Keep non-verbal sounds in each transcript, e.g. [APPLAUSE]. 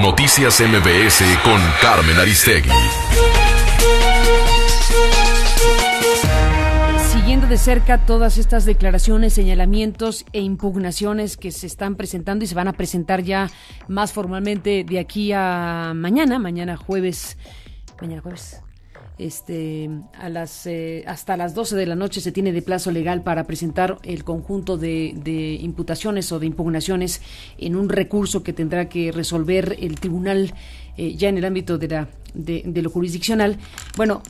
Noticias MBS con Carmen Aristegui. Siguiendo de cerca todas estas declaraciones, señalamientos e impugnaciones que se están presentando y se van a presentar ya más formalmente de aquí a mañana, mañana jueves. Mañana jueves este, a las, eh, hasta las 12 de la noche se tiene de plazo legal para presentar el conjunto de, imputaciones o de impugnaciones en un recurso que tendrá que resolver el tribunal eh, ya en el ámbito de, la, de, lo jurisdiccional. Bueno,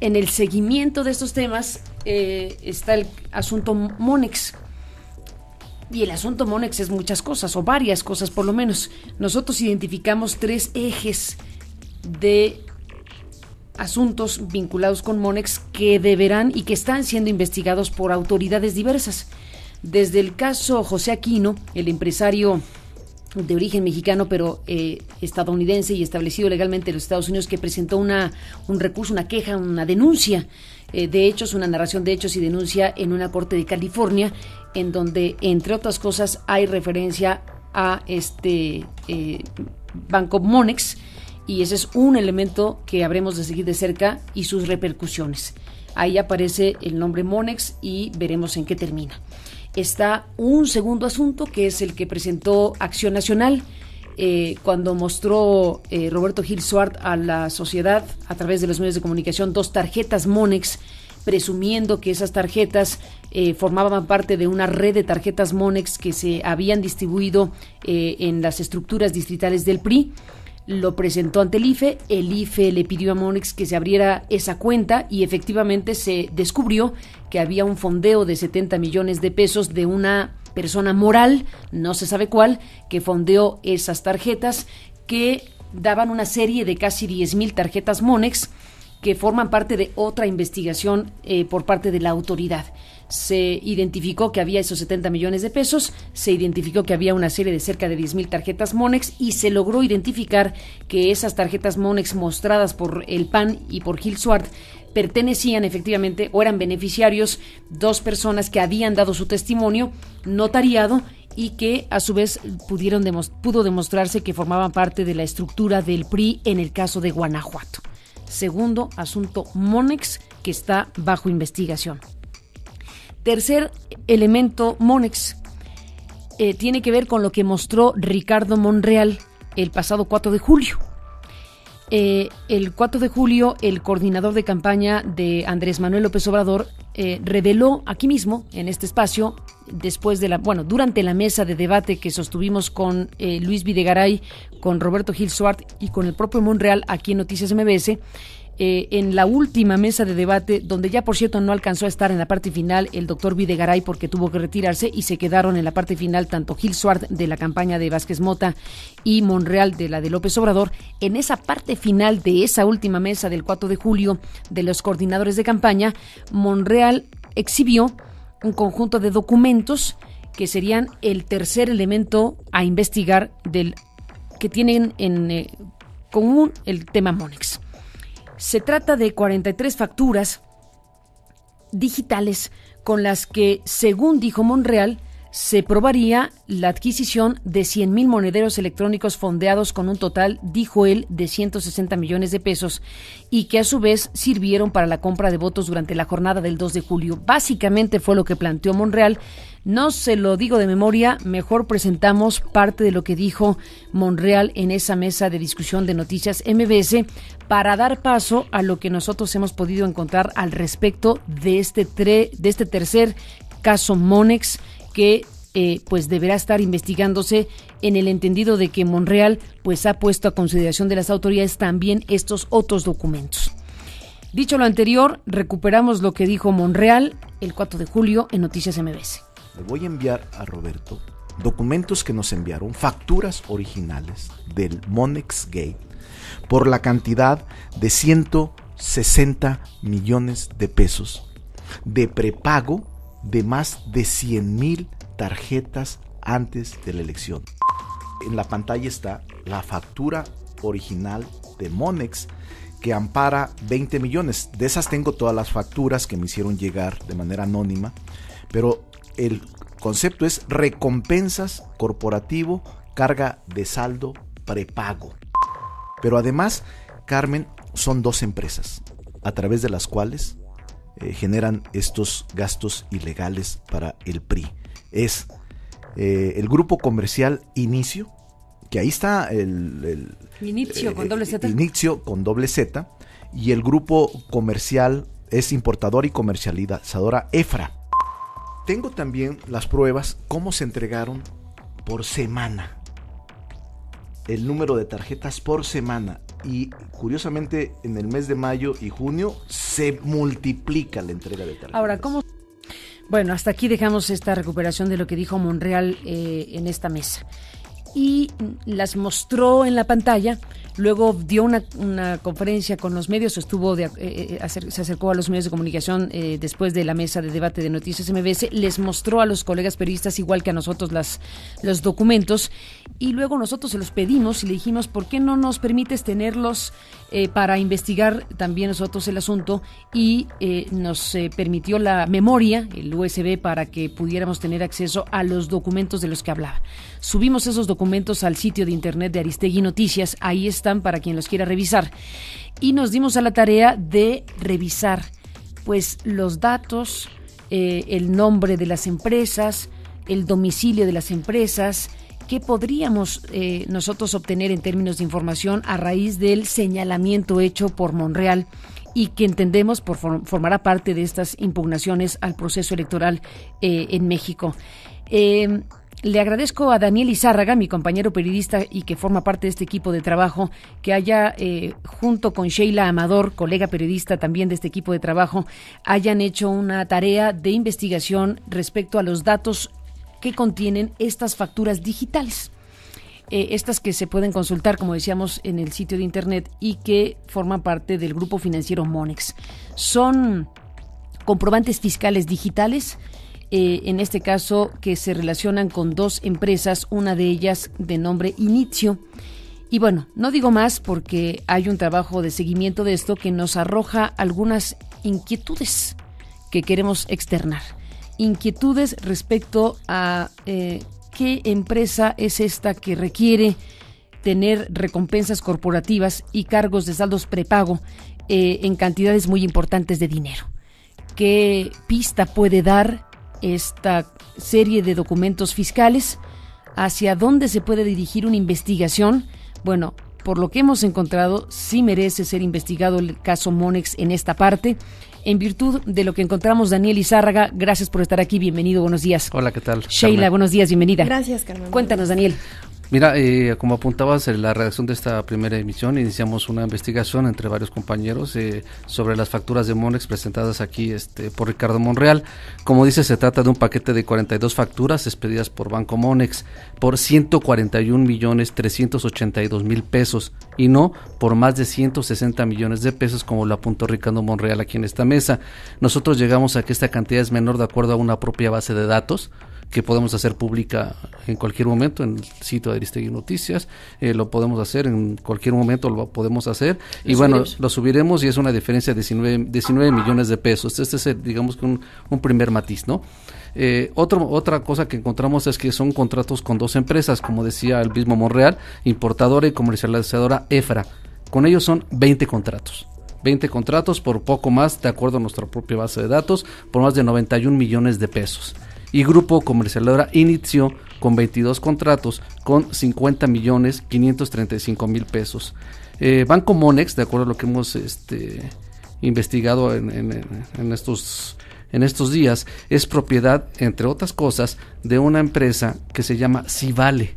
en el seguimiento de estos temas eh, está el asunto Monex. Y el asunto Monex es muchas cosas, o varias cosas por lo menos. Nosotros identificamos tres ejes de asuntos vinculados con Monex que deberán y que están siendo investigados por autoridades diversas. Desde el caso José Aquino, el empresario de origen mexicano pero eh, estadounidense y establecido legalmente en los Estados Unidos que presentó una, un recurso, una queja, una denuncia eh, de hechos, una narración de hechos y denuncia en una corte de California en donde entre otras cosas hay referencia a este eh, banco Monex y ese es un elemento que habremos de seguir de cerca y sus repercusiones. Ahí aparece el nombre Monex y veremos en qué termina. Está un segundo asunto que es el que presentó Acción Nacional eh, cuando mostró eh, Roberto Gil Suart a la sociedad a través de los medios de comunicación dos tarjetas Monex presumiendo que esas tarjetas eh, formaban parte de una red de tarjetas Monex que se habían distribuido en las estructuras distritales del PRI lo presentó ante el IFE, el IFE le pidió a Monex que se abriera esa cuenta y efectivamente se descubrió que había un fondeo de 70 millones de pesos de una persona moral, no se sabe cuál, que fondeó esas tarjetas que daban una serie de casi mil tarjetas Monex que forman parte de otra investigación eh, por parte de la autoridad se identificó que había esos 70 millones de pesos, se identificó que había una serie de cerca de mil tarjetas Monex y se logró identificar que esas tarjetas Monex mostradas por el PAN y por Gil Suart pertenecían efectivamente o eran beneficiarios dos personas que habían dado su testimonio notariado y que a su vez pudieron pudo demostrarse que formaban parte de la estructura del PRI en el caso de Guanajuato. Segundo asunto Monex que está bajo investigación. Tercer elemento, Monex, eh, tiene que ver con lo que mostró Ricardo Monreal el pasado 4 de julio. Eh, el 4 de julio, el coordinador de campaña de Andrés Manuel López Obrador eh, reveló aquí mismo, en este espacio, después de la, bueno, durante la mesa de debate que sostuvimos con Luis Videgaray, con Roberto Gil Suárez y con el propio Monreal aquí en Noticias MBS, eh, en la última mesa de debate, donde ya por cierto no alcanzó a estar en la parte final el doctor Videgaray porque tuvo que retirarse y se quedaron en la parte final tanto Gil Suárez de la campaña de Vázquez Mota y Monreal de la de López Obrador. En esa parte final de esa última mesa del 4 de julio de los coordinadores de campaña, Monreal exhibió un conjunto de documentos que serían el tercer elemento a investigar del que tienen en eh, común el tema Monex. Se trata de 43 facturas digitales con las que, según dijo Monreal, se probaría la adquisición de 100.000 monederos electrónicos fondeados con un total, dijo él, de 160 millones de pesos y que a su vez sirvieron para la compra de votos durante la jornada del 2 de julio. Básicamente fue lo que planteó Monreal no se lo digo de memoria, mejor presentamos parte de lo que dijo Monreal en esa mesa de discusión de noticias MBS para dar paso a lo que nosotros hemos podido encontrar al respecto de este, de este tercer caso Monex que eh, pues deberá estar investigándose en el entendido de que Monreal pues ha puesto a consideración de las autoridades también estos otros documentos. Dicho lo anterior, recuperamos lo que dijo Monreal el 4 de julio en Noticias MBS le voy a enviar a Roberto documentos que nos enviaron, facturas originales del Monex Gate por la cantidad de 160 millones de pesos de prepago de más de 100 mil tarjetas antes de la elección. En la pantalla está la factura original de Monex que ampara 20 millones. De esas tengo todas las facturas que me hicieron llegar de manera anónima, pero el concepto es recompensas corporativo, carga de saldo prepago. Pero además, Carmen, son dos empresas a través de las cuales eh, generan estos gastos ilegales para el PRI. Es eh, el grupo comercial Inicio, que ahí está el... inicio con eh, doble Z. Inicio con doble Z. Y el grupo comercial es importador y comercializadora EFRA tengo también las pruebas, cómo se entregaron por semana. El número de tarjetas por semana. Y curiosamente, en el mes de mayo y junio se multiplica la entrega de tarjetas. Ahora, ¿cómo bueno, hasta aquí dejamos esta recuperación de lo que dijo Monreal eh, en esta mesa y las mostró en la pantalla. Luego dio una, conferencia con los medios, estuvo de, eh, eh, se acercó a los medios de comunicación eh, después de la mesa de debate de Noticias MBS, les mostró a los colegas periodistas, igual que a nosotros, las, los documentos y luego nosotros se los pedimos y le dijimos, ¿por qué no nos permites tenerlos para investigar también nosotros el asunto? Y nos permitió la memoria, el USB, para que pudiéramos tener acceso a los documentos de los que hablaba. Subimos esos documentos al sitio de internet de Aristegui Noticias. Ahí están para quien los quiera revisar. Y nos dimos a la tarea de revisar pues los datos, eh, el nombre de las empresas, el domicilio de las empresas, que podríamos eh, nosotros obtener en términos de información a raíz del señalamiento hecho por Monreal y que entendemos por formar formará parte de estas impugnaciones al proceso electoral eh, en México? Le agradezco a Daniel Izárraga, mi compañero periodista y que forma parte de este equipo de trabajo, que haya, eh, junto con Sheila Amador, colega periodista también de este equipo de trabajo, hayan hecho una tarea de investigación respecto a los datos que contienen estas facturas digitales. Eh, estas que se pueden consultar, como decíamos, en el sitio de internet y que forman parte del grupo financiero Monex. Son comprobantes fiscales digitales eh, en este caso que se relacionan con dos empresas, una de ellas de nombre Inicio. Y bueno, no digo más porque hay un trabajo de seguimiento de esto que nos arroja algunas inquietudes que queremos externar. Inquietudes respecto a eh, qué empresa es esta que requiere tener recompensas corporativas y cargos de saldos prepago eh, en cantidades muy importantes de dinero. ¿Qué pista puede dar esta serie de documentos fiscales, hacia dónde se puede dirigir una investigación. Bueno, por lo que hemos encontrado, sí merece ser investigado el caso Monex en esta parte. En virtud de lo que encontramos, Daniel Izárraga, gracias por estar aquí. Bienvenido, buenos días. Hola, ¿qué tal? Sheila, buenos días, bienvenida. Gracias, Carmen. Cuéntanos, Daniel. Mira, eh, como apuntabas en la redacción de esta primera emisión, iniciamos una investigación entre varios compañeros eh, sobre las facturas de Monex presentadas aquí este, por Ricardo Monreal. Como dice, se trata de un paquete de 42 facturas expedidas por Banco Monex por 141 millones 382 mil pesos y no por más de 160 millones de pesos como lo apuntó Ricardo Monreal aquí en esta mesa. Nosotros llegamos a que esta cantidad es menor de acuerdo a una propia base de datos que podemos hacer pública en cualquier momento en el sitio de Aristegui Noticias, eh, lo podemos hacer en cualquier momento, lo podemos hacer y bueno, lo subiremos y es una diferencia de 19, millones de pesos. Este, este es, digamos, un, un primer matiz, ¿no? Eh, otro, otra cosa que encontramos es que son contratos con dos empresas, como decía el mismo Monreal, importadora y comercializadora EFRA. Con ellos son 20 contratos. 20 contratos por poco más, de acuerdo a nuestra propia base de datos, por más de 91 millones de pesos y Grupo Comercialora inició con 22 contratos con 50 millones 535 mil pesos. Eh, Banco Monex, de acuerdo a lo que hemos este, investigado en, estos, días, es propiedad, entre otras cosas, de una empresa que se llama Civale.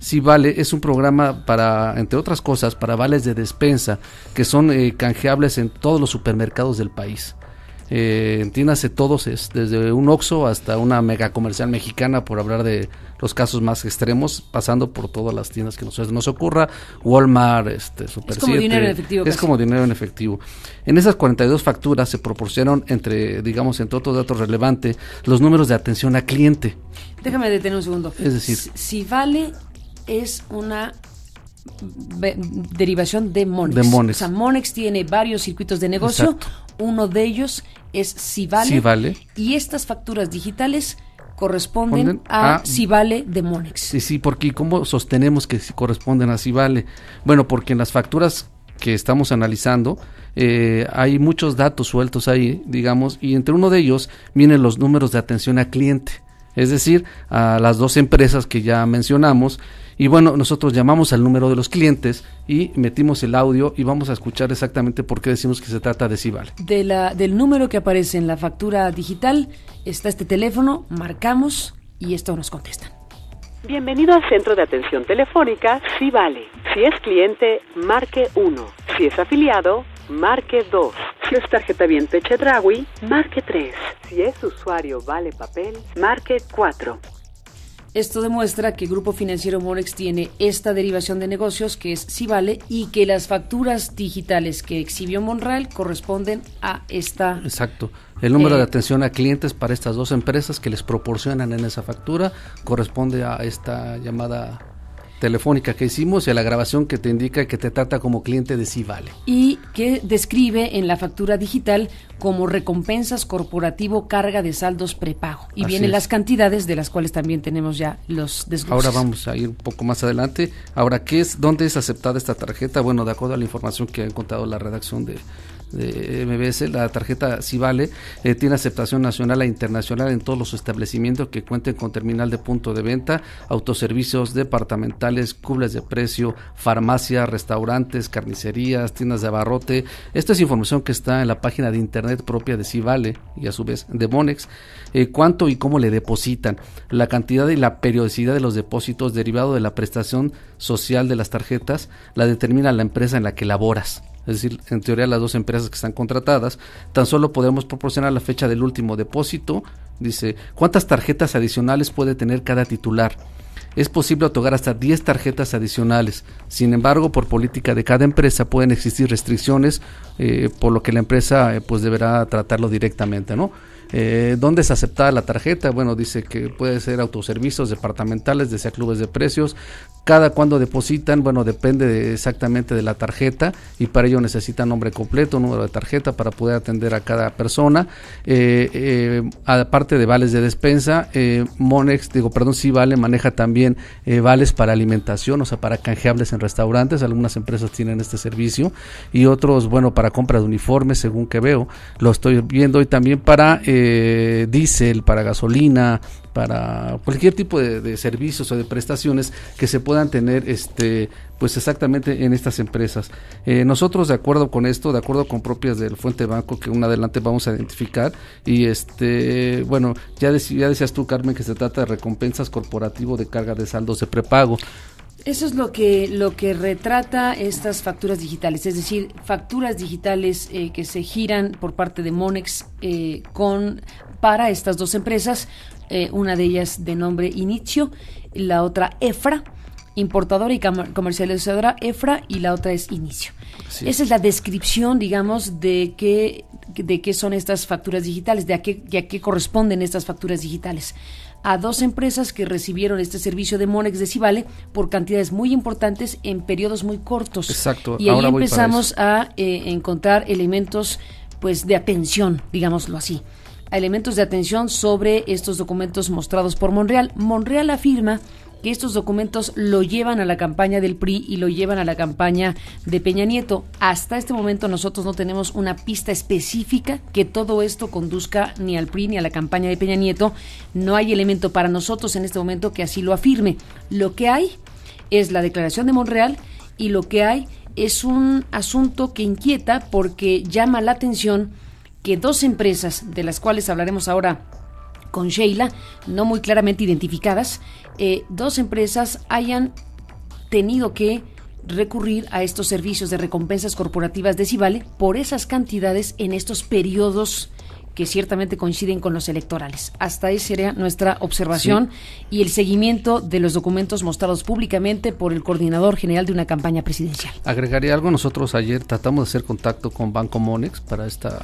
Civale es un programa para, entre otras cosas, para vales de despensa que son eh, canjeables en todos los supermercados del país eh, entiéndase todos, es desde un Oxxo hasta una mega comercial mexicana, por hablar de los casos más extremos, pasando por todas las tiendas que nosotros nos ocurra, Walmart, este, Super Es como dinero en efectivo. Es como dinero en efectivo. En esas 42 facturas se proporcionaron entre, digamos, entre otros datos relevantes, los números de atención a cliente. Déjame detener un segundo. Es decir, si vale es una derivación de Monex. Monex. Monex tiene varios circuitos de negocio. Uno de ellos es Cibale, Si Y estas facturas digitales corresponden a, si de Monex. Sí, sí, porque ¿cómo sostenemos que corresponden a Vale. Bueno, porque en las facturas que estamos analizando, eh, hay muchos datos sueltos ahí, digamos, y entre uno de ellos vienen los números de atención a cliente, es decir, a las dos empresas que ya mencionamos y bueno, nosotros llamamos al número de los clientes y metimos el audio y vamos a escuchar exactamente por qué decimos que se trata de Cibale. De del número que aparece en la factura digital está este teléfono, marcamos y esto nos contesta. Bienvenido al centro de atención telefónica vale Si es cliente, marque 1. Si es afiliado, marque 2. Si es tarjeta viente dragui marque 3. Si es usuario Vale Papel, marque 4. Esto demuestra que el Grupo Financiero Morex tiene esta derivación de negocios que es Cibale y que las facturas digitales que exhibió Monreal corresponden a esta. Exacto. El número de eh, atención a clientes para estas dos empresas que les proporcionan en esa factura corresponde a esta llamada telefónica que hicimos y a la grabación que te indica que te trata como cliente de sí vale. Y que describe en la factura digital como recompensas corporativo carga de saldos prepago. Y vienen las cantidades de las cuales también tenemos ya los desgloses. Ahora vamos a ir un poco más adelante. Ahora, ¿qué es, dónde es aceptada esta tarjeta? Bueno, de acuerdo a la información que ha encontrado la redacción de de MBS, la tarjeta si eh, tiene aceptación nacional e internacional en todos los establecimientos que cuenten con terminal de punto de venta, autoservicios departamentales, cubles de precio, farmacias, restaurantes, carnicerías, tiendas de abarrote. Esta es información que está en la página de internet propia de si y a su vez de Monex. Eh, cuánto y cómo le depositan, la cantidad y la periodicidad de los depósitos derivado de la prestación social de las tarjetas la determina la empresa en la que laboras es decir, en teoría las dos empresas que están contratadas, tan solo podemos proporcionar la fecha del último depósito, dice, ¿cuántas tarjetas adicionales puede tener cada titular? es posible otorgar hasta 10 tarjetas adicionales. Sin embargo, por política de cada empresa pueden existir restricciones, eh, por lo que la empresa eh, pues deberá tratarlo directamente, ¿no? Eh, ¿Dónde es aceptada la tarjeta? Bueno, dice que puede ser autoservicios departamentales, de sea clubes de precios, cada cuando depositan, bueno, depende exactamente de la tarjeta y para ello necesitan nombre completo, número de tarjeta para poder atender a cada persona. Eh, eh, aparte de vales de despensa, eh, Monex, digo, perdón, sí vale, maneja también vales para alimentación, o sea, para canjeables en restaurantes, algunas empresas tienen este servicio y otros, bueno, para compra de uniformes, según que veo, lo estoy viendo y también para diésel, para gasolina, para cualquier tipo de, servicios o de prestaciones que se puedan tener este pues exactamente en estas empresas. Eh, nosotros de acuerdo con esto, de acuerdo con propias del Fuente Banco que un adelante vamos a identificar y este bueno, ya, decías tú Carmen que se trata de recompensas corporativo de carga de saldos de prepago. Eso es lo que, lo que retrata estas facturas digitales, es decir, facturas digitales eh, que se giran por parte de Monex eh, con para estas dos empresas eh, una de ellas de nombre Inicio, la otra Efra, importadora y comercializadora EFRA y la otra es Inicio. Esa es la descripción, digamos, de qué, de qué son estas facturas digitales, de a, qué, corresponden estas facturas digitales. A dos empresas que recibieron este servicio de Monex de Cibale por cantidades muy importantes en periodos muy cortos. Exacto. Y ahí empezamos a eh, encontrar elementos pues de atención, digámoslo así elementos de atención sobre estos documentos mostrados por Monreal. Monreal afirma que estos documentos lo llevan a la campaña del PRI y lo llevan a la campaña de Peña Nieto. Hasta este momento nosotros no tenemos una pista específica que todo esto conduzca ni al PRI ni a la campaña de Peña Nieto. No hay elemento para nosotros en este momento que así lo afirme. Lo que hay es la declaración de Monreal y lo que hay es un asunto que inquieta porque llama la atención que dos empresas, de las cuales hablaremos ahora con Sheila, no muy claramente identificadas, eh, dos empresas hayan tenido que recurrir a estos servicios de recompensas corporativas de Cibale por esas cantidades en estos periodos que ciertamente coinciden con los electorales. Hasta ahí sería nuestra observación y el seguimiento de los documentos mostrados públicamente por el coordinador general de una campaña presidencial. Agregaría algo, nosotros ayer tratamos de hacer contacto con Banco Monex para esta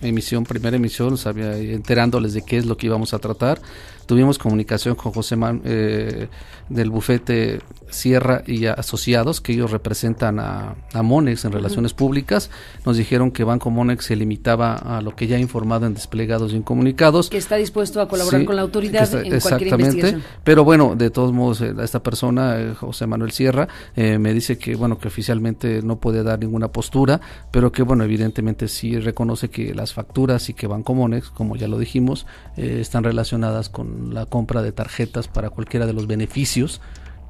emisión, primera emisión, sabía, enterándoles de qué es lo que íbamos a tratar. Tuvimos comunicación con José Manuel eh, del bufete Sierra y asociados, que ellos representan a, Monex en relaciones públicas. Nos dijeron que Banco Monex se limitaba a lo que ya ha informado en desplegados y en comunicados. Que está dispuesto a colaborar con la autoridad en exactamente, Pero bueno, de todos modos, eh, esta persona, eh, José Manuel Sierra, me dice que bueno que oficialmente no puede dar ninguna postura, pero que bueno, evidentemente sí reconoce que las facturas y que Banco Monex, como ya lo dijimos, están relacionadas con la compra de tarjetas para cualquiera de los beneficios.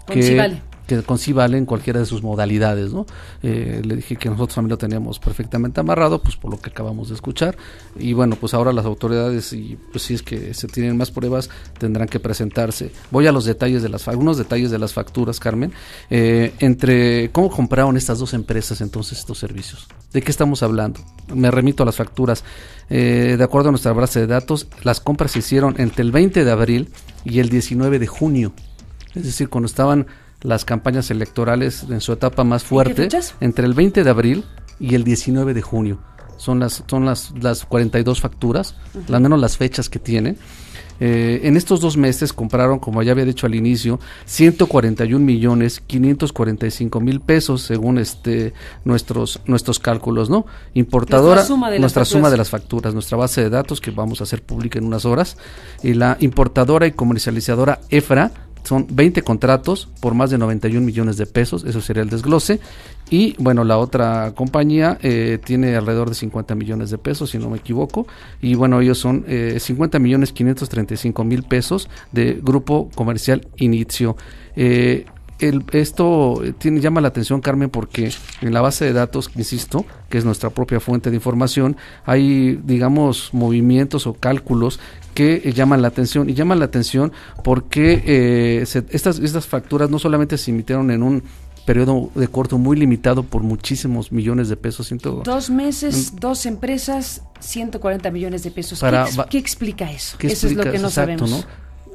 Pues que, que valen cualquiera de sus modalidades, ¿no? Eh, le dije que nosotros también lo teníamos perfectamente amarrado, pues por lo que acabamos de escuchar, y bueno, pues ahora las autoridades, y pues si es que se tienen más pruebas, tendrán que presentarse. Voy a los detalles de las, algunos detalles de las facturas, Carmen, eh, entre cómo compraron estas dos empresas entonces estos servicios, de qué estamos hablando, me remito a las facturas, eh, de acuerdo a nuestra base de datos, las compras se hicieron entre el 20 de abril y el 19 de junio, es decir, cuando estaban las campañas electorales en su etapa más fuerte entre el 20 de abril y el 19 de junio. Son las, son las, las 42 facturas, al menos las fechas que tienen eh, en estos dos meses compraron, como ya había dicho al inicio, 141 millones 545 mil pesos según este nuestros nuestros cálculos, ¿no? Importadora, nuestra suma de las facturas, nuestra base de datos que vamos a hacer pública en unas horas y la importadora y comercializadora EFRA son 20 contratos por más de 91 millones de pesos, eso sería el desglose. Y bueno, la otra compañía eh, tiene alrededor de 50 millones de pesos, si no me equivoco. Y bueno, ellos son eh, 50 millones 535 mil pesos de Grupo Comercial Inicio. Eh, esto eh, tiene, llama la atención, Carmen, porque en la base de datos, insisto, que es nuestra propia fuente de información, hay, digamos, movimientos o cálculos que eh, llaman la atención. Y llaman la atención porque eh, estas, estas facturas no solamente se emitieron en un periodo de corto muy limitado por muchísimos millones de pesos. dos meses, mm. dos empresas, 140 millones de pesos. ¿Qué, explica eso? eso es lo que no sabemos.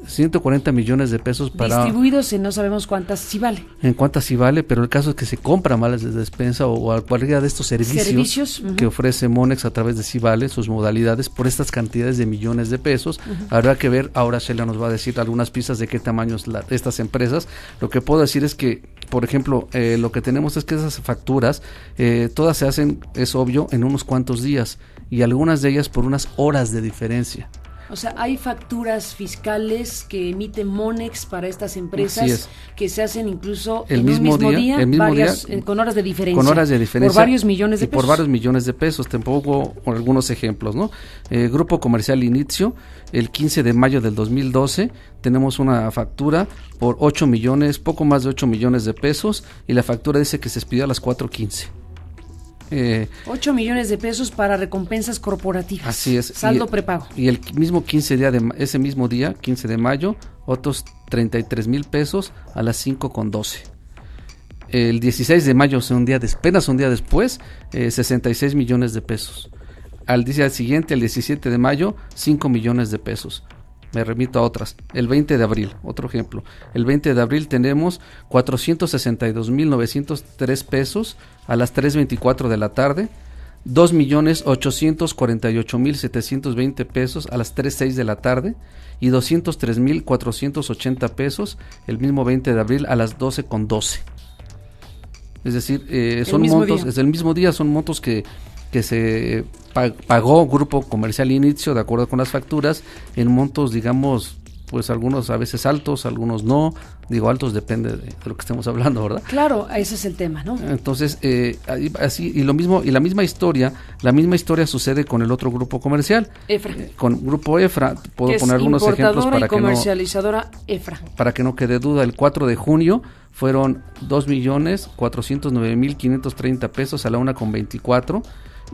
140 millones de pesos para... Distribuidos y no sabemos cuántas si vale. En cuántas si vale, pero el caso es que se compra malas de despensa o, cualquiera de estos servicios, que ofrece Monex a través de si vale, sus modalidades, por estas cantidades de millones de pesos. Habrá que ver, ahora Sheila nos va a decir algunas pistas de qué tamaño es estas empresas. Lo que puedo decir es que, por ejemplo, eh, lo que tenemos es que esas facturas, eh, todas se hacen, es obvio, en unos cuantos días y algunas de ellas por unas horas de diferencia. O sea, hay facturas fiscales que emite Monex para estas empresas que se hacen incluso el en mismo, día, el mismo día eh, con horas de diferencia. Con horas de Por varios millones de pesos. Por varios millones de pesos, tampoco con algunos ejemplos, ¿no? Eh, Grupo Comercial Inicio, el 15 de mayo del 2012, tenemos una factura por 8 millones, poco más de 8 millones de pesos, y la factura dice que se expidió a las 4.15. 8 eh, millones de pesos para recompensas corporativas. Así es. Saldo prepago. Y el mismo 15 día de, ese mismo día, 15 de mayo, otros 33 mil pesos a las 5 con 12 el 16 de mayo, un día apenas un día después, 66 eh, millones de pesos. Al día siguiente, el 17 de mayo, 5 millones de pesos me remito a otras. El 20 de abril, otro ejemplo. El 20 de abril tenemos 462.903 pesos a las 3.24 de la tarde. 2.848.720 pesos a las 3.06 de la tarde y 203.480 pesos el mismo 20 de abril a las 12.12. Es decir, eh, son montos, es el mismo día, son montos que que se pagó Grupo Comercial Inicio, de acuerdo con las facturas, en montos, digamos, pues algunos a veces altos, algunos no. Digo, altos depende de, lo que estemos hablando, ¿verdad? Claro, ese es el tema, ¿no? Entonces, eh, así, y lo mismo, y la misma historia, la misma historia sucede con el otro grupo comercial. Eh, con Grupo EFRA, puedo poner algunos ejemplos para y que comercializadora EFRA. Para que no quede duda, el 4 de junio fueron millones mil 2.409.530 pesos a la una con 24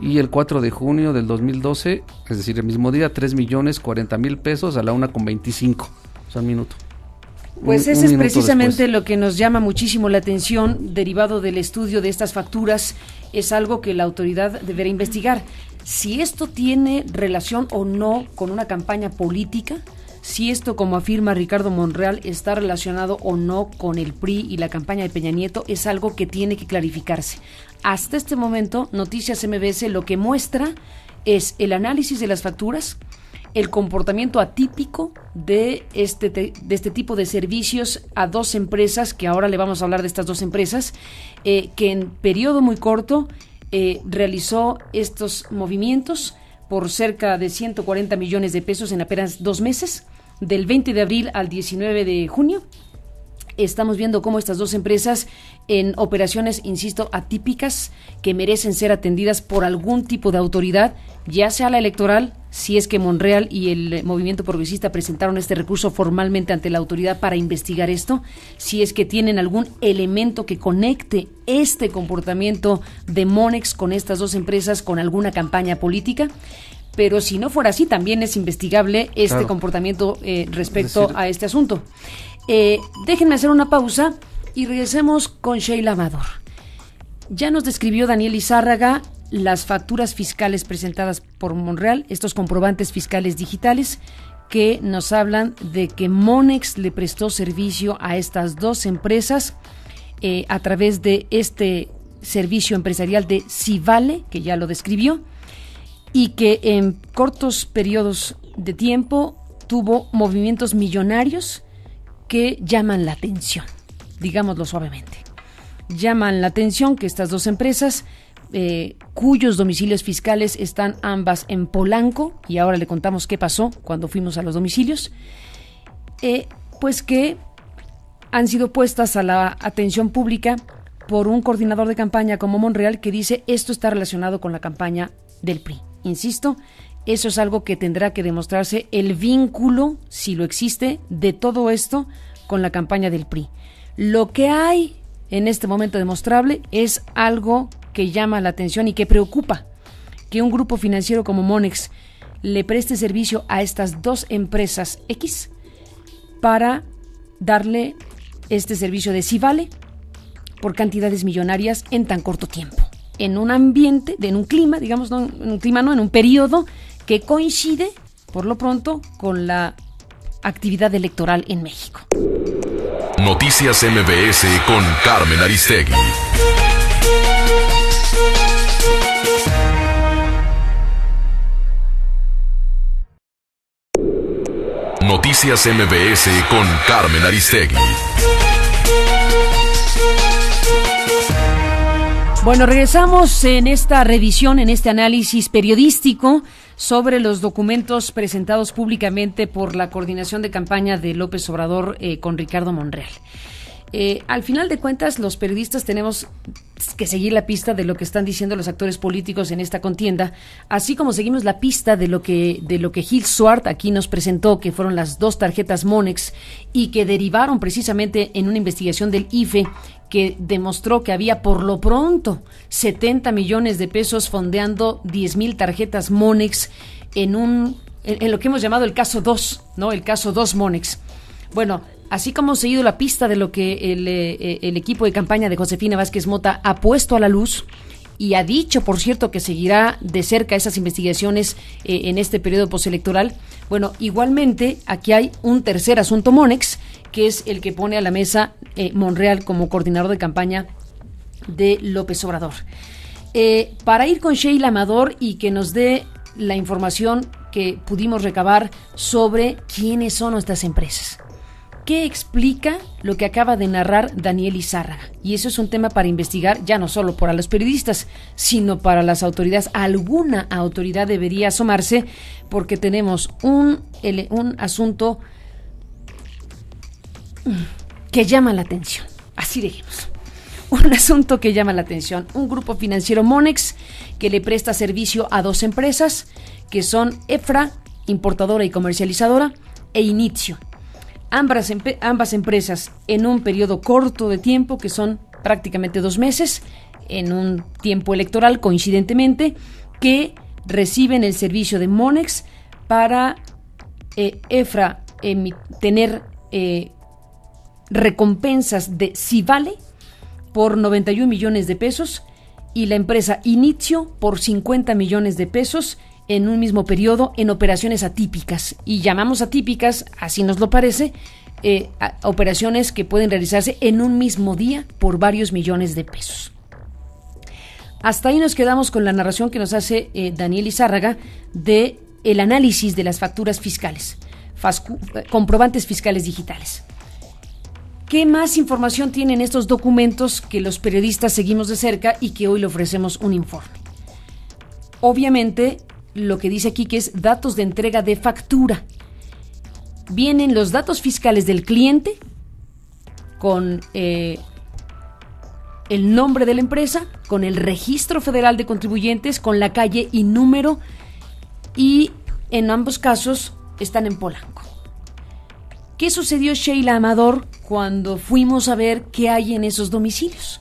y el 4 de junio del 2012, es decir, el mismo día, 3 millones 40 mil pesos a la una con o sea, un minuto. Pues es precisamente lo que nos llama muchísimo la atención, derivado del estudio de estas facturas, es algo que la autoridad deberá investigar. Si esto tiene relación o no con una campaña política, si esto, como afirma Ricardo Monreal, está relacionado o no con el PRI y la campaña de Peña Nieto, es algo que tiene que clarificarse. Hasta este momento, Noticias MBS lo que muestra es el análisis de las facturas, el comportamiento atípico de este, de este tipo de servicios a dos empresas, que ahora le vamos a hablar de estas dos empresas, eh, que en periodo muy corto eh, realizó estos movimientos por cerca de 140 millones de pesos en apenas dos meses, del 20 de abril al 19 de junio, estamos viendo cómo estas dos empresas en operaciones, insisto, atípicas que merecen ser atendidas por algún tipo de autoridad, ya sea la electoral, si es que Monreal y el movimiento progresista presentaron este recurso formalmente ante la autoridad para investigar esto, si es que tienen algún elemento que conecte este comportamiento de Monex con estas dos empresas con alguna campaña política pero si no fuera así, también es investigable este comportamiento eh, respecto a este asunto. Eh, déjenme hacer una pausa y regresemos con Sheila Amador. Ya nos describió Daniel Izárraga las facturas fiscales presentadas por Monreal, estos comprobantes fiscales digitales que nos hablan de que Monex le prestó servicio a estas dos empresas eh, a través de este servicio empresarial de Civale, que ya lo describió, y que en cortos periodos de tiempo tuvo movimientos millonarios que llaman la atención, digámoslo suavemente. Llaman la atención que estas dos empresas, eh, cuyos domicilios fiscales están ambas en Polanco, y ahora le contamos qué pasó cuando fuimos a los domicilios, eh, pues que han sido puestas a la atención pública por un coordinador de campaña como Monreal que dice esto está relacionado con la campaña del PRI. Insisto, eso es algo que tendrá que demostrarse el vínculo, si lo existe, de todo esto con la campaña del PRI. Lo que hay en este momento demostrable es algo que llama la atención y que preocupa que un grupo financiero como Monex le preste servicio a estas dos empresas X para darle este servicio de si vale por cantidades millonarias en tan corto tiempo, en un ambiente, en un clima, digamos, en un clima, no en un periodo que coincide, por lo pronto, con la actividad electoral en México. Noticias MBS con Carmen Aristegui. Noticias MBS con Carmen Aristegui. Bueno, regresamos en esta revisión, en este análisis periodístico sobre los documentos presentados públicamente por la coordinación de campaña de López Obrador eh, con Ricardo Monreal. Eh, al final de cuentas, los periodistas tenemos que seguir la pista de lo que están diciendo los actores políticos en esta contienda, así como seguimos la pista de lo que de lo que Gil Swart aquí nos presentó, que fueron las dos tarjetas Monex y que derivaron precisamente en una investigación del IFE que demostró que había por lo pronto 70 millones de pesos fondeando 10 mil tarjetas Monex en un en, lo que hemos llamado el caso 2, ¿no? El caso 2 Monex. Bueno, Así como hemos seguido la pista de lo que eh, eh, el, equipo de campaña de Josefina Vázquez Mota ha puesto a la luz, y ha dicho, por cierto, que seguirá de cerca esas investigaciones eh, en este periodo postelectoral. Bueno, igualmente aquí hay un tercer asunto Monex, que es el que pone a la mesa Monreal como coordinador de campaña de López Obrador. para ir con Sheila Amador y que nos dé la información que pudimos recabar sobre quiénes son nuestras empresas. ¿Qué explica lo que acaba de narrar Daniel Izarra Y eso es un tema para investigar ya no solo para los periodistas, sino para las autoridades. Alguna autoridad debería asomarse porque tenemos un, un asunto que llama la atención. Así dejemos. Un asunto que llama la atención. Un grupo financiero Monex que le presta servicio a dos empresas que son EFRA, importadora y comercializadora, e Inicio, ambas, empresas en un periodo corto de tiempo, que son prácticamente dos meses, en un tiempo electoral coincidentemente, que reciben el servicio de Monex para eh, EFRA tener eh, recompensas de si vale por 91 millones de pesos y la empresa Inicio por 50 millones de pesos en un mismo periodo en operaciones atípicas. Y llamamos atípicas, así nos lo parece, eh, operaciones que pueden realizarse en un mismo día por varios millones de pesos. Hasta ahí nos quedamos con la narración que nos hace eh, Daniel Izárraga de el análisis de las facturas fiscales, eh, comprobantes fiscales digitales. ¿Qué más información tienen estos documentos que los periodistas seguimos de cerca y que hoy le ofrecemos un informe? Obviamente, lo que dice aquí que es datos de entrega de factura. Vienen los datos fiscales del cliente con eh, el nombre de la empresa, con el registro federal de contribuyentes, con la calle y número y en ambos casos están en Polanco. ¿Qué sucedió Sheila Amador cuando fuimos a ver qué hay en esos domicilios?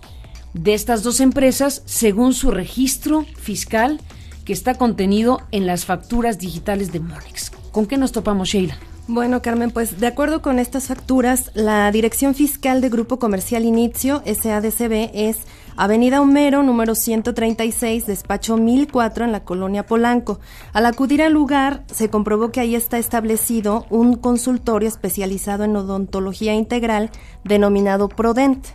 De estas dos empresas, según su registro fiscal, que está contenido en las facturas digitales de Monex. ¿Con qué nos topamos, Sheila? Bueno, Carmen, pues de acuerdo con estas facturas, la dirección fiscal de Grupo Comercial Inicio, SADCB, es Avenida Homero, número 136, despacho 1004 en la colonia Polanco. Al acudir al lugar, se comprobó que ahí está establecido un consultorio especializado en odontología integral denominado PRODENT.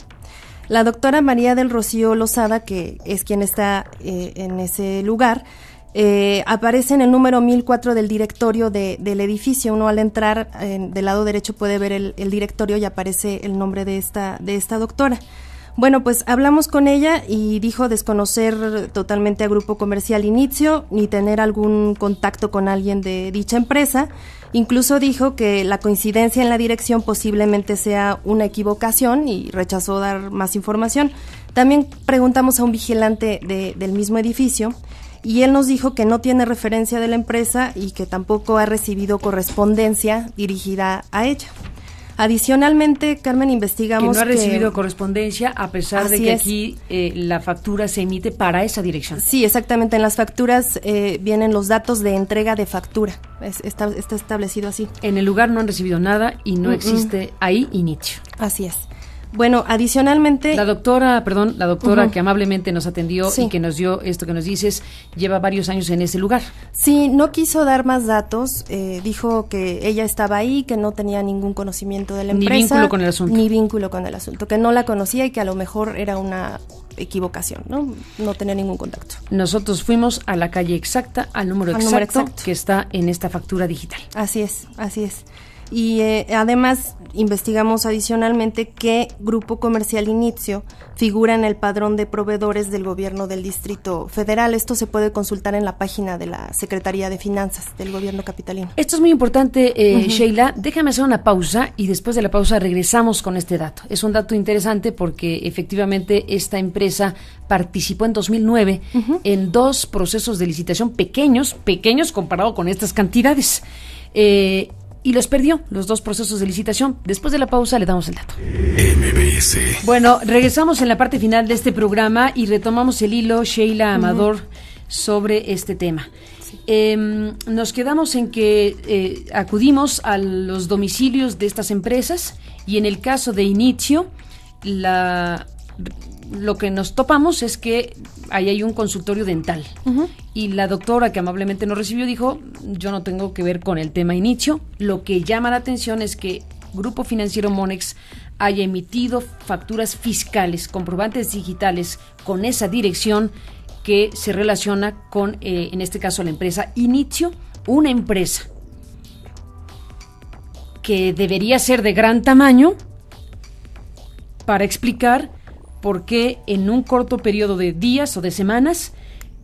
La doctora María del Rocío Lozada, que es quien está eh, en ese lugar, eh, aparece en el número 1004 del directorio de, del edificio. Uno al entrar del lado derecho puede ver el, directorio y aparece el nombre de esta, de esta doctora. Bueno, pues hablamos con ella y dijo desconocer totalmente a Grupo Comercial Inicio ni tener algún contacto con alguien de dicha empresa. Incluso dijo que la coincidencia en la dirección posiblemente sea una equivocación y rechazó dar más información. También preguntamos a un vigilante del mismo edificio y él nos dijo que no tiene referencia de la empresa y que tampoco ha recibido correspondencia dirigida a ella. Adicionalmente, Carmen, investigamos. Que no ha recibido correspondencia a pesar de que aquí eh, la factura se emite para esa dirección. Sí, exactamente. En las facturas eh, vienen los datos de entrega de factura. está, establecido así. En el lugar no han recibido nada y no existe ahí inicio. Así es. Bueno, adicionalmente... La doctora, perdón, la doctora que amablemente nos atendió y que nos dio esto que nos dices, lleva varios años en ese lugar. Sí, no quiso dar más datos, eh, dijo que ella estaba ahí, que no tenía ningún conocimiento de la empresa. Ni vínculo con el asunto. Ni vínculo con el asunto, que no la conocía y que a lo mejor era una equivocación, ¿no? No tenía ningún contacto. Nosotros fuimos a la calle exacta, al número exacto que está en esta factura digital. Así es, así es. Y eh, además investigamos adicionalmente qué grupo comercial inicio figura en el padrón de proveedores del gobierno del Distrito Federal. Esto se puede consultar en la página de la Secretaría de Finanzas del gobierno capitalino. Esto es muy importante, eh, Sheila. Déjame hacer una pausa y después de la pausa regresamos con este dato. Es un dato interesante porque efectivamente esta empresa participó en 2009 en dos procesos de licitación pequeños, pequeños comparado con estas cantidades. Eh, y los perdió, los dos procesos de licitación. Después de la pausa le damos el dato. MBS. Bueno, regresamos en la parte final de este programa y retomamos el hilo Sheila Amador sobre este tema. Em, nos quedamos en que eh, acudimos a los domicilios de estas empresas y en el caso de Inicio, la, lo que nos topamos es que ahí hay un consultorio dental. Y la doctora que amablemente nos recibió dijo, yo no tengo que ver con el tema inicio. Lo que llama la atención es que Grupo Financiero Monex haya emitido facturas fiscales, comprobantes digitales con esa dirección que se relaciona con, eh, en este caso, la empresa Inicio, una empresa que debería ser de gran tamaño para explicar porque en un corto periodo de días o de semanas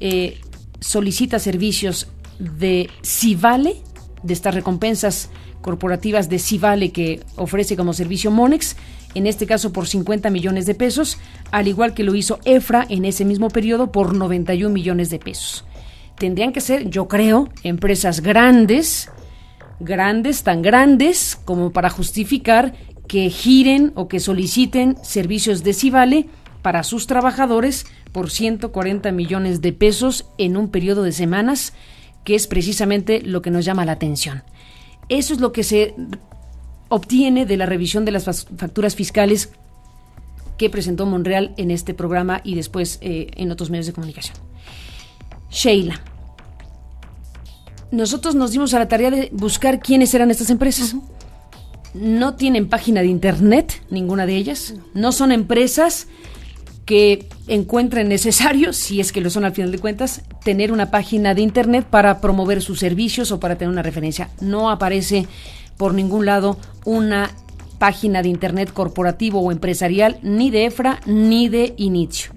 eh, solicita servicios de Civale, de estas recompensas corporativas de Civale que ofrece como servicio Monex, en este caso por 50 millones de pesos, al igual que lo hizo EFRA en ese mismo periodo por 91 millones de pesos. Tendrían que ser, yo creo, empresas grandes, grandes, tan grandes como para justificar que giren o que soliciten servicios de Cibale para sus trabajadores por 140 millones de pesos en un periodo de semanas, que es precisamente lo que nos llama la atención. Eso es lo que se obtiene de la revisión de las facturas fiscales que presentó Monreal en este programa y después eh, en otros medios de comunicación. Sheila, nosotros nos dimos a la tarea de buscar quiénes eran estas empresas no tienen página de internet, ninguna de ellas, no son empresas que encuentren necesario, [LAUGHS] si es que lo son al final de cuentas, tener una página de internet para promover sus servicios o para tener una referencia. No aparece por ningún lado una página de internet corporativo o empresarial, ni de EFRA, ni de inicio.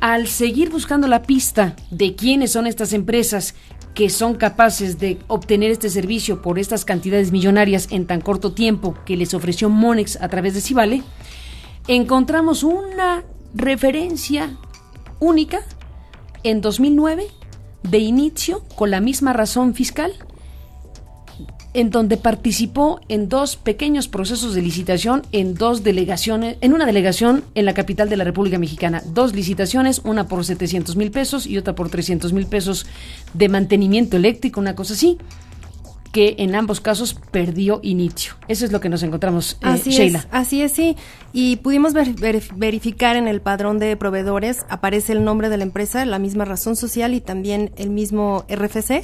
Al seguir buscando la pista de quiénes son estas empresas que son capaces de obtener este servicio por estas cantidades millonarias en tan corto tiempo que les ofreció Monex a través de Cibale, encontramos una referencia única en 2009 de inicio con la misma razón fiscal en donde participó en dos pequeños procesos de licitación en dos delegaciones, en una delegación en la capital de la República Mexicana. Dos licitaciones, una por 700 mil pesos y otra por 300 mil pesos de mantenimiento eléctrico, una cosa así que en ambos casos perdió inicio. Eso es lo que nos encontramos, eh, así Sheila. así es, sí. Y pudimos verificar en el padrón de proveedores, aparece el nombre de la empresa, la misma razón social y también el mismo RFC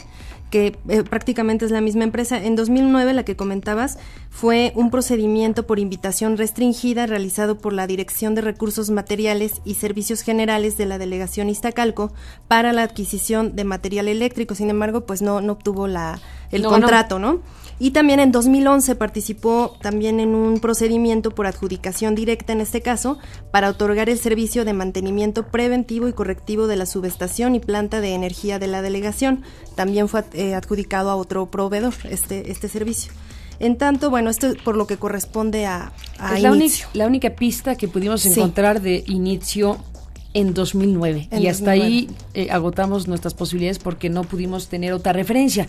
que eh, prácticamente es la misma empresa. En 2009, la que comentabas, fue un procedimiento por invitación restringida realizado por la Dirección de Recursos Materiales y Servicios Generales de la Delegación Iztacalco para la adquisición de material eléctrico. Sin embargo, pues no, no obtuvo la, el contrato, ¿no? Y también en 2011 participó también en un procedimiento por adjudicación directa, en este caso, para otorgar el servicio de mantenimiento preventivo y correctivo de la subestación y planta de energía de la delegación. También fue eh, adjudicado a otro proveedor este, este servicio. En tanto, bueno, esto es por lo que corresponde a, es la, única pista que pudimos encontrar de inicio en 2009. y hasta ahí eh, agotamos nuestras posibilidades porque no pudimos tener otra referencia.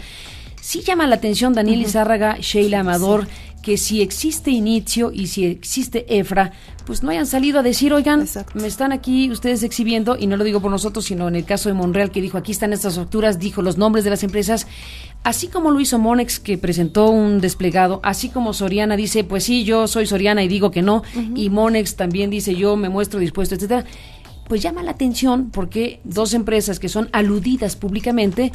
Sí llama la atención Daniel uh Sheila Amador, que si existe inicio y si existe EFRA, pues no hayan salido a decir, oigan, me están aquí ustedes exhibiendo, y no lo digo por nosotros, sino en el caso de Monreal, que dijo, aquí están estas facturas, dijo los nombres de las empresas, así como lo hizo Monex, que presentó un desplegado, así como Soriana dice, pues sí, yo soy Soriana y digo que no, y Monex también dice, yo me muestro dispuesto, etcétera pues llama la atención porque dos empresas que son aludidas públicamente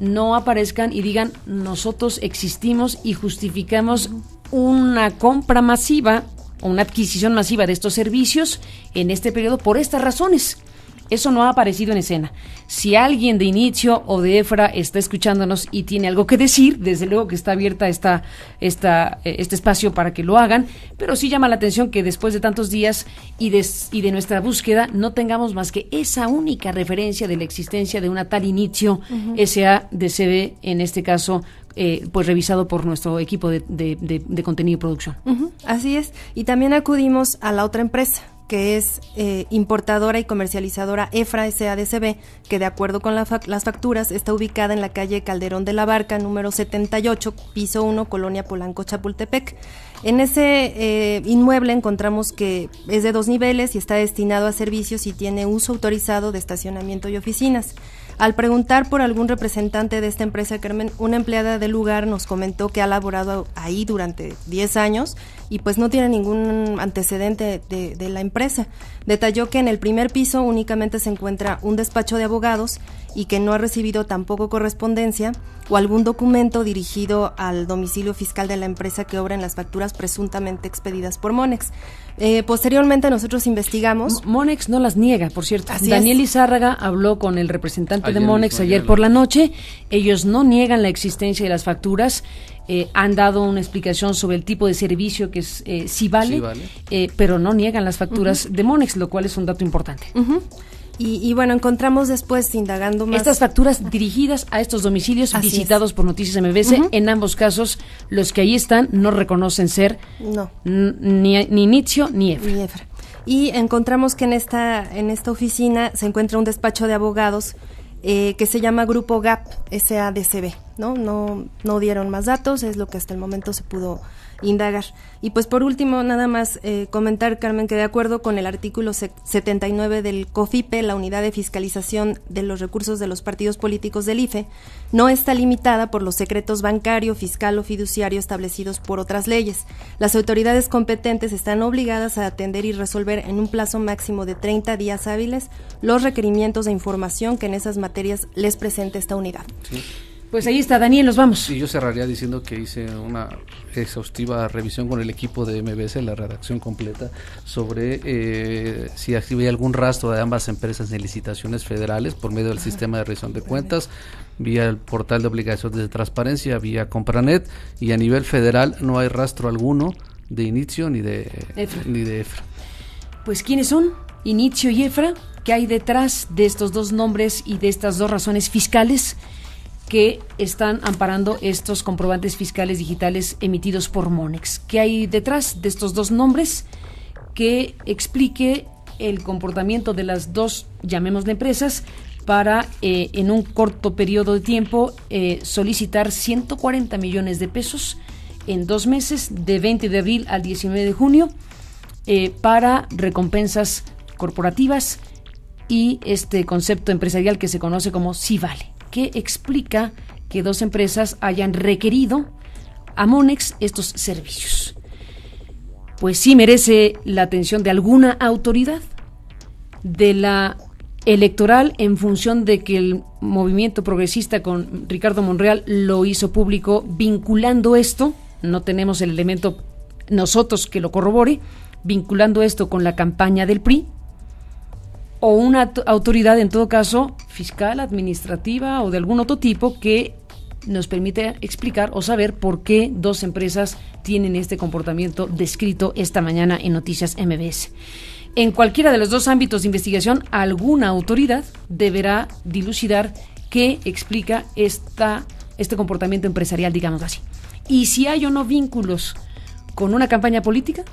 no aparezcan y digan nosotros existimos y justificamos una compra masiva o una adquisición masiva de estos servicios en este periodo por estas razones. Eso no ha aparecido en escena. Si alguien de inicio o de EFRA está escuchándonos y tiene algo que decir, desde luego que está abierta esta, esta, eh, este espacio para que lo hagan, pero sí llama la atención que después de tantos días y de, y de nuestra búsqueda no tengamos más que esa única referencia de la existencia de una tal inicio SA de CB, en este caso eh, pues revisado por nuestro equipo de, contenido y producción. así es. Y también acudimos a la otra empresa, que es eh, importadora y comercializadora EFRA SADCB, que de acuerdo con las facturas está ubicada en la calle Calderón de la Barca, número 78, piso 1, Colonia Polanco, Chapultepec. En ese eh, inmueble encontramos que es de dos niveles y está destinado a servicios y tiene uso autorizado de estacionamiento y oficinas. Al preguntar por algún representante de esta empresa, Carmen, una empleada del lugar nos comentó que ha laborado ahí durante 10 años y pues no tiene ningún antecedente de, de la empresa. Detalló que en el primer piso únicamente se encuentra un despacho de abogados y que no ha recibido tampoco correspondencia o algún documento dirigido al domicilio fiscal de la empresa que obra en las facturas presuntamente expedidas por Monex. Eh, posteriormente nosotros investigamos. Monex no las niega, por cierto. Daniel Izárraga habló con el representante de Monex ayer por la noche. Ellos no niegan la existencia de las facturas. Eh, han dado una explicación sobre el tipo de servicio que es, eh, sí vale, eh, pero no niegan las facturas de Monex, lo cual es un dato importante. Y, bueno, encontramos después, indagando más. Estas facturas dirigidas a estos domicilios visitados por Noticias MBC, en ambos casos, los que ahí están no reconocen ser no. ni, ni ni Efra. Y encontramos que en esta, en esta oficina se encuentra un despacho de abogados eh, que se llama Grupo GAP SADCB. ¿no? No, no dieron más datos, es lo que hasta el momento se pudo indagar. Y pues por último, nada más eh, comentar, Carmen, que de acuerdo con el artículo 79 del COFIPE, la unidad de fiscalización de los recursos de los partidos políticos del IFE, no está limitada por los secretos bancario, fiscal o fiduciario establecidos por otras leyes. Las autoridades competentes están obligadas a atender y resolver en un plazo máximo de 30 días hábiles los requerimientos de información que en esas materias les presente esta unidad. Pues ahí está, Daniel, nos vamos. Y yo cerraría diciendo que hice una exhaustiva revisión con el equipo de MBS, la redacción completa, sobre eh, si hay algún rastro de ambas empresas en licitaciones federales por medio del sistema de revisión de cuentas, vía el portal de obligaciones de transparencia, vía Compranet, y a nivel federal no hay rastro alguno de Inicio ni de Ni de Efra. Pues ¿quiénes son? Inicio y Efra, ¿qué hay detrás de estos dos nombres y de estas dos razones fiscales? que están amparando estos comprobantes fiscales digitales emitidos por Monex. ¿Qué hay detrás de estos dos nombres que explique el comportamiento de las dos, llamemos de empresas, para eh, en un corto periodo de tiempo eh, solicitar 140 millones de pesos en dos meses, de 20 de abril al 19 de junio, eh, para recompensas corporativas y este concepto empresarial que se conoce como si vale. ¿Qué explica que dos empresas hayan requerido a Monex estos servicios. Pues sí merece la atención de alguna autoridad, de la electoral en función de que el movimiento progresista con Ricardo Monreal lo hizo público vinculando esto, no tenemos el elemento nosotros que lo corrobore, vinculando esto con la campaña del PRI, o una autoridad, en todo caso, fiscal, administrativa o de algún otro tipo que nos permite explicar o saber por qué dos empresas tienen este comportamiento descrito esta mañana en Noticias MBS. En cualquiera de los dos ámbitos de investigación, alguna autoridad deberá dilucidar qué explica esta, este comportamiento empresarial, digamos así. Y si hay o no vínculos con una campaña política,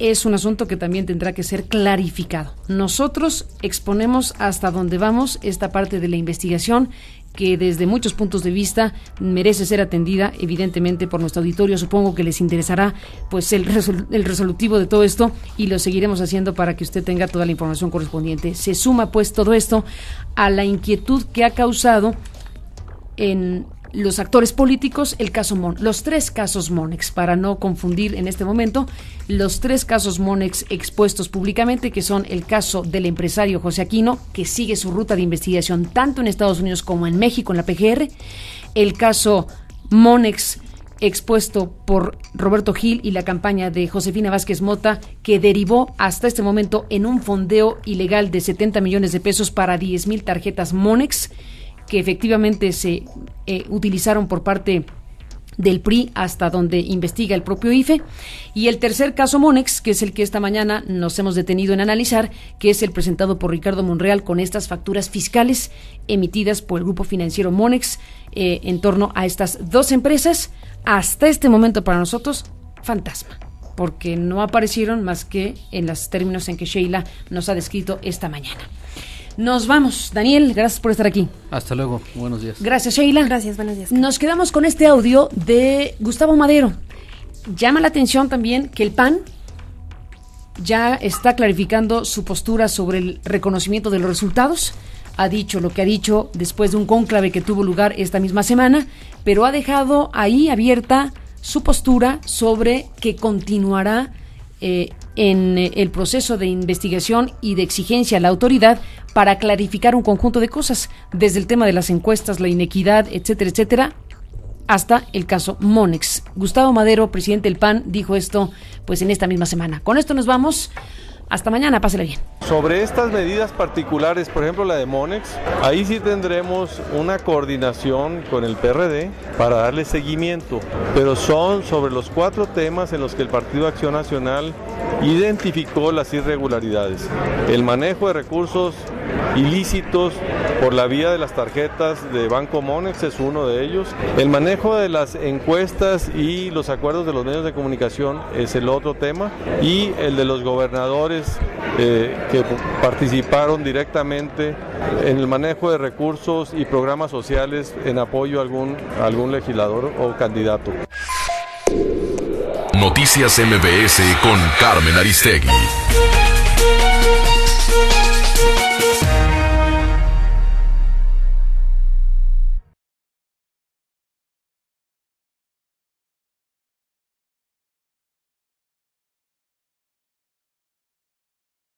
es un asunto que también tendrá que ser clarificado. Nosotros exponemos hasta dónde vamos esta parte de la investigación que desde muchos puntos de vista merece ser atendida evidentemente por nuestro auditorio. Supongo que les interesará pues el, el, resolutivo de todo esto y lo seguiremos haciendo para que usted tenga toda la información correspondiente. Se suma pues todo esto a la inquietud que ha causado en los actores políticos, el caso los tres casos Monex, para no confundir en este momento, los tres casos Monex expuestos públicamente, que son el caso del empresario José Aquino, que sigue su ruta de investigación tanto en Estados Unidos como en México en la PGR, el caso Monex expuesto por Roberto Gil y la campaña de Josefina Vázquez Mota, que derivó hasta este momento en un fondeo ilegal de 70 millones de pesos para 10 mil tarjetas Monex que efectivamente se eh, utilizaron por parte del PRI hasta donde investiga el propio IFE. Y el tercer caso Monex, que es el que esta mañana nos hemos detenido en analizar, que es el presentado por Ricardo Monreal con estas facturas fiscales emitidas por el grupo financiero Monex eh, en torno a estas dos empresas. Hasta este momento para nosotros, fantasma porque no aparecieron más que en los términos en que Sheila nos ha descrito esta mañana. Nos vamos. Daniel, gracias por estar aquí. Hasta luego. Buenos días. Gracias, Sheila. Gracias, buenos días. Nos quedamos con este audio de Gustavo Madero. Llama la atención también que el PAN ya está clarificando su postura sobre el reconocimiento de los resultados. Ha dicho lo que ha dicho después de un cónclave que tuvo lugar esta misma semana, pero ha dejado ahí abierta su postura sobre que continuará eh, en eh, el proceso de investigación y de exigencia a la autoridad para clarificar un conjunto de cosas, desde el tema de las encuestas, la inequidad, etcétera, etcétera, hasta el caso Monex. Gustavo Madero, presidente del PAN, dijo esto pues en esta misma semana. Con esto nos vamos. Hasta mañana, pásele bien. Sobre estas medidas particulares, por ejemplo la de Monex, ahí sí tendremos una coordinación con el PRD para darle seguimiento, pero son sobre los cuatro temas en los que el Partido Acción Nacional identificó las irregularidades. El manejo de recursos ilícitos por la vía de las tarjetas de Banco Monex es uno de ellos. El manejo de las encuestas y los acuerdos de los medios de comunicación es el otro tema. Y el de los gobernadores eh, que participaron directamente en el manejo de recursos y programas sociales en apoyo algún, a algún legislador o candidato. Noticias MBS con Carmen Aristegui.